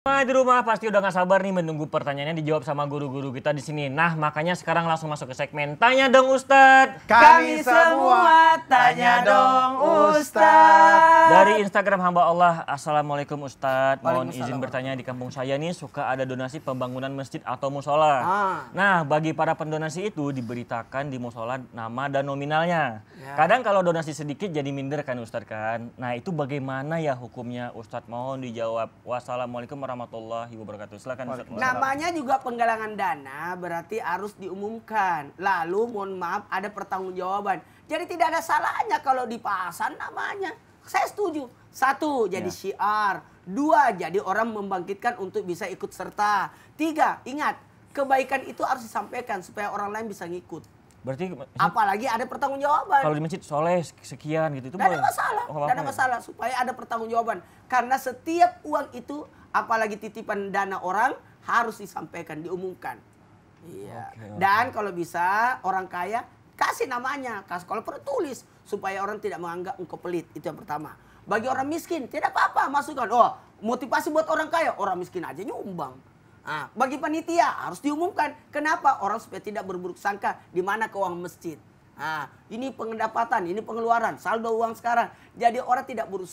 Nah, di rumah pasti udah gak sabar nih menunggu pertanyaannya dijawab sama guru-guru kita di sini. Nah, makanya sekarang langsung masuk ke segmen Tanya dong Ustadz. Kami, Kami semua tanya dong Ustadz. Dari Instagram hamba Allah, Assalamualaikum Ustadz. Mohon izin bertanya di kampung saya nih suka ada donasi pembangunan masjid atau musola. Ah. Nah, bagi para pendonasi itu diberitakan di musola nama dan nominalnya. Ya. Kadang kalau donasi sedikit jadi minder kan Ustadz kan. Nah, itu bagaimana ya hukumnya Ustadz? Mohon dijawab. Wassalamualaikum warahmatullahi wabarakatuh. Silakan Namanya juga penggalangan dana berarti harus diumumkan. Lalu mohon maaf ada pertanggungjawaban. Jadi tidak ada salahnya kalau di dipasang namanya. Saya setuju. Satu, jadi ya. syiar. Dua, jadi orang membangkitkan untuk bisa ikut serta. Tiga, ingat, kebaikan itu harus disampaikan supaya orang lain bisa ngikut. Berarti apalagi ada pertanggungjawaban. Kalau di masjid soleh sekian gitu itu tidak ada masalah. Oh, ada ya? masalah supaya ada pertanggungjawaban karena setiap uang itu apalagi titipan dana orang harus disampaikan, diumumkan. Iya. Okay, okay. Dan kalau bisa orang kaya kasih namanya, kasih kalau perlu tulis supaya orang tidak menganggap engkau pelit. Itu yang pertama. Bagi orang miskin tidak apa-apa masukkan. Oh, motivasi buat orang kaya, orang miskin aja nyumbang. Nah, bagi panitia harus diumumkan. Kenapa orang supaya tidak berburuk sangka di mana keuangan masjid? Nah, ini pendapatan, ini pengeluaran, saldo uang sekarang. Jadi orang tidak buruk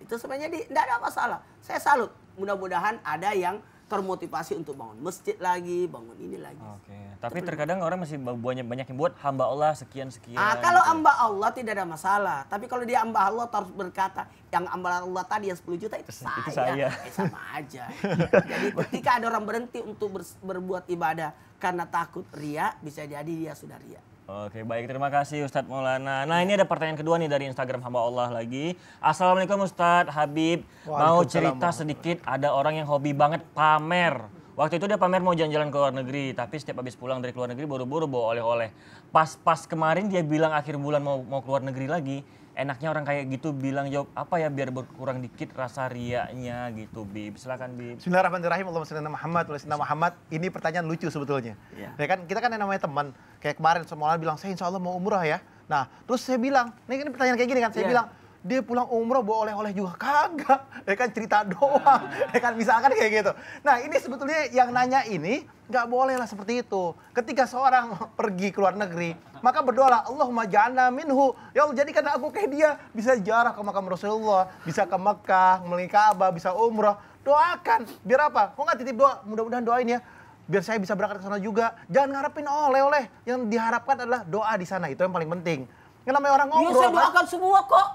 Itu sebenarnya tidak ada masalah. Saya salut. Mudah-mudahan ada yang termotivasi untuk bangun masjid lagi, bangun ini lagi. Oke. Okay. Tapi itu terkadang orang masih banyak banyak yang buat hamba Allah sekian sekian. Ah, kalau gitu. hamba Allah tidak ada masalah. Tapi kalau dia hamba Allah harus berkata yang hamba Allah tadi yang 10 juta itu saya. Itu saya. Ya, eh, sama aja. jadi ketika ada orang berhenti untuk ber, berbuat ibadah karena takut ria, bisa jadi dia sudah ria. Oke baik terima kasih Ustadz Maulana. Nah ini ada pertanyaan kedua nih dari Instagram hamba Allah lagi. Assalamualaikum Ustadz Habib. Mau cerita sedikit ada orang yang hobi banget pamer. Waktu itu dia pamer mau jalan-jalan ke luar negeri, tapi setiap habis pulang dari luar negeri buru-buru bawa oleh-oleh. Pas-pas kemarin dia bilang akhir bulan mau mau keluar negeri lagi, enaknya orang kayak gitu bilang jawab apa ya biar berkurang dikit rasa riaknya gitu Bib. Silakan Bib. Bismillahirrahmanirrahim. Allahumma salli Muhammad wa Muhammad. Ini pertanyaan lucu sebetulnya. Ya. ya kan kita kan yang namanya teman. Kayak kemarin semua orang bilang saya insya Allah mau umrah ya. Nah, terus saya bilang, ini kan pertanyaan kayak gini kan, saya ya. bilang, dia pulang umroh bawa oleh-oleh juga kagak. Ya kan cerita doang. Ya kan misalkan kayak gitu. Nah ini sebetulnya yang nanya ini nggak boleh lah seperti itu. Ketika seorang pergi ke luar negeri, maka berdoalah Allahumma jana minhu. Ya Allah jadikan aku kayak dia bisa jarah ke makam Rasulullah, bisa ke Mekah, melihat Ka'bah, bisa umroh. Doakan. Biar apa? Kok nggak titip doa? Mudah-mudahan doain ya biar saya bisa berangkat ke sana juga. Jangan ngarepin oleh-oleh. Yang diharapkan adalah doa di sana. Itu yang paling penting. Kan namanya orang ngobrol. Iya, saya doakan kan? semua kok.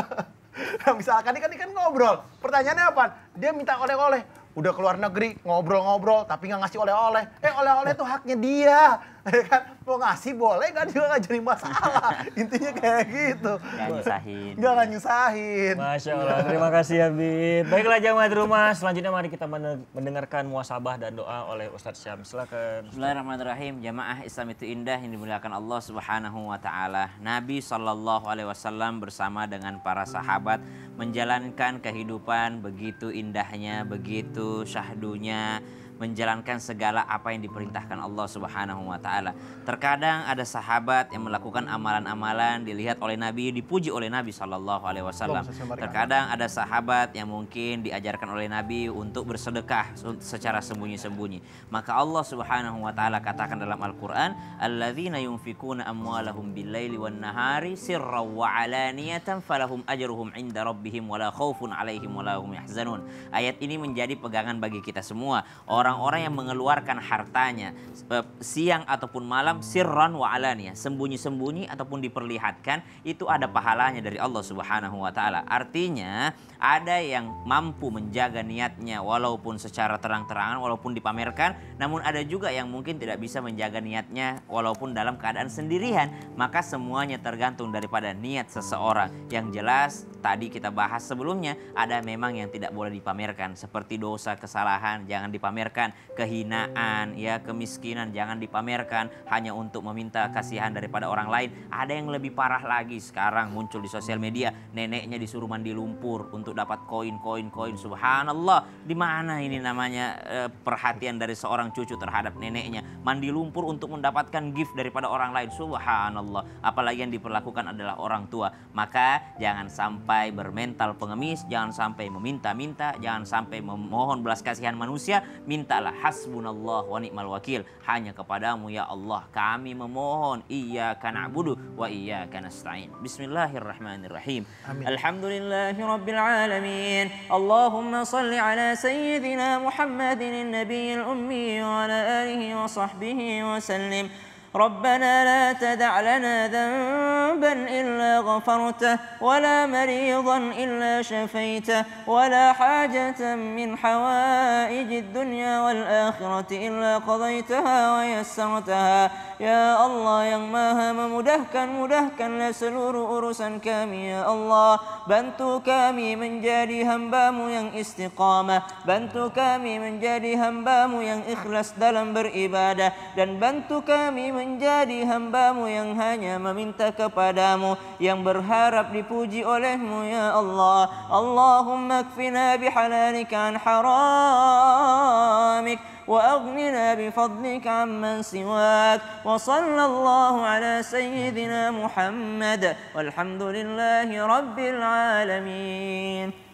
nah, misalkan ini kan, ini kan ngobrol. Pertanyaannya apa? Dia minta oleh-oleh. Udah keluar negeri, ngobrol-ngobrol, tapi nggak ngasih oleh-oleh. Eh, oleh-oleh itu haknya dia ya kan mau ngasih boleh kan juga nggak jadi masalah intinya kayak gitu nggak nyusahin nggak nggak nyusahin masya allah terima kasih Habib baiklah jamaah di rumah selanjutnya mari kita mendengarkan muasabah dan doa oleh Ustadz Syam silakan Bismillahirrahmanirrahim jamaah Islam itu indah yang dimuliakan Allah subhanahu wa taala Nabi Shallallahu Alaihi Wasallam bersama dengan para sahabat menjalankan kehidupan begitu indahnya begitu syahdunya menjalankan segala apa yang diperintahkan Allah Subhanahu wa taala. Terkadang ada sahabat yang melakukan amalan-amalan dilihat oleh Nabi, dipuji oleh Nabi sallallahu alaihi wasallam. Terkadang ada sahabat yang mungkin diajarkan oleh Nabi untuk bersedekah secara sembunyi-sembunyi. Maka Allah Subhanahu wa taala katakan dalam Al-Qur'an, "Alladzina yunfikuna amwalahum bil-laili wan-nahari sirran wa 'alaniyatan falahum ajruhum 'inda rabbihim la khaufun 'alaihim la hum yahzanun." Ayat ini menjadi pegangan bagi kita semua. Orang orang-orang yang mengeluarkan hartanya siang ataupun malam sirron wa alaniyah, sembunyi-sembunyi ataupun diperlihatkan itu ada pahalanya dari Allah Subhanahu wa taala. Artinya ada yang mampu menjaga niatnya walaupun secara terang-terangan walaupun dipamerkan, namun ada juga yang mungkin tidak bisa menjaga niatnya walaupun dalam keadaan sendirian. Maka semuanya tergantung daripada niat seseorang. Yang jelas tadi kita bahas sebelumnya ada memang yang tidak boleh dipamerkan seperti dosa, kesalahan jangan dipamerkan dipamerkan, kehinaan, ya kemiskinan jangan dipamerkan hanya untuk meminta kasihan daripada orang lain. Ada yang lebih parah lagi sekarang muncul di sosial media, neneknya disuruh mandi lumpur untuk dapat koin-koin koin. Subhanallah, di mana ini namanya eh, perhatian dari seorang cucu terhadap neneknya? Mandi lumpur untuk mendapatkan gift daripada orang lain. Subhanallah, apalagi yang diperlakukan adalah orang tua. Maka jangan sampai bermental pengemis, jangan sampai meminta-minta, jangan sampai memohon belas kasihan manusia, minta mintalah hasbunallah wa ni'mal wakil. Hanya kepadamu ya Allah kami memohon. iya karena na'budu wa iya karena stain Bismillahirrahmanirrahim. Alhamdulillahirobbilalamin Alhamdulillahi rabbil alamin. Allahumma salli ala sayyidina Muhammadin nabiyyil ummi wa ala alihi wa sahbihi wa sallim. ربنا لا تدع لنا ذنبا الا غفرته ولا مريضا الا شفيته ولا حاجه من حوائج الدنيا والاخره الا قضيتها ويسرتها يا الله يغمى هم مدهكا مدهكا لسلور ارسا كامي يا الله بنت كامي من جاري هم ين استقامه بنت كامي من جاري هم ين اخلص دلم بر اباده دن بنت كامي من menjadi hambamu yang hanya meminta kepadamu yang berharap dipuji olehmu ya Allah Allahumma kfina bihalalika an haramik وأغننا بفضلك عمن سواك وصلى الله على سيدنا محمد والحمد لله رب العالمين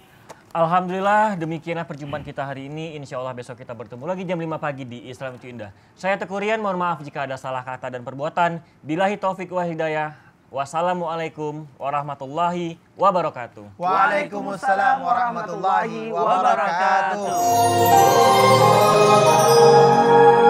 Alhamdulillah demikianlah perjumpaan kita hari ini. Insya Allah besok kita bertemu lagi jam 5 pagi di Islam itu Indah. Saya Tekurian, mohon maaf jika ada salah kata dan perbuatan. Bilahi taufik wa hidayah. Wassalamualaikum warahmatullahi wabarakatuh. Waalaikumsalam warahmatullahi wabarakatuh.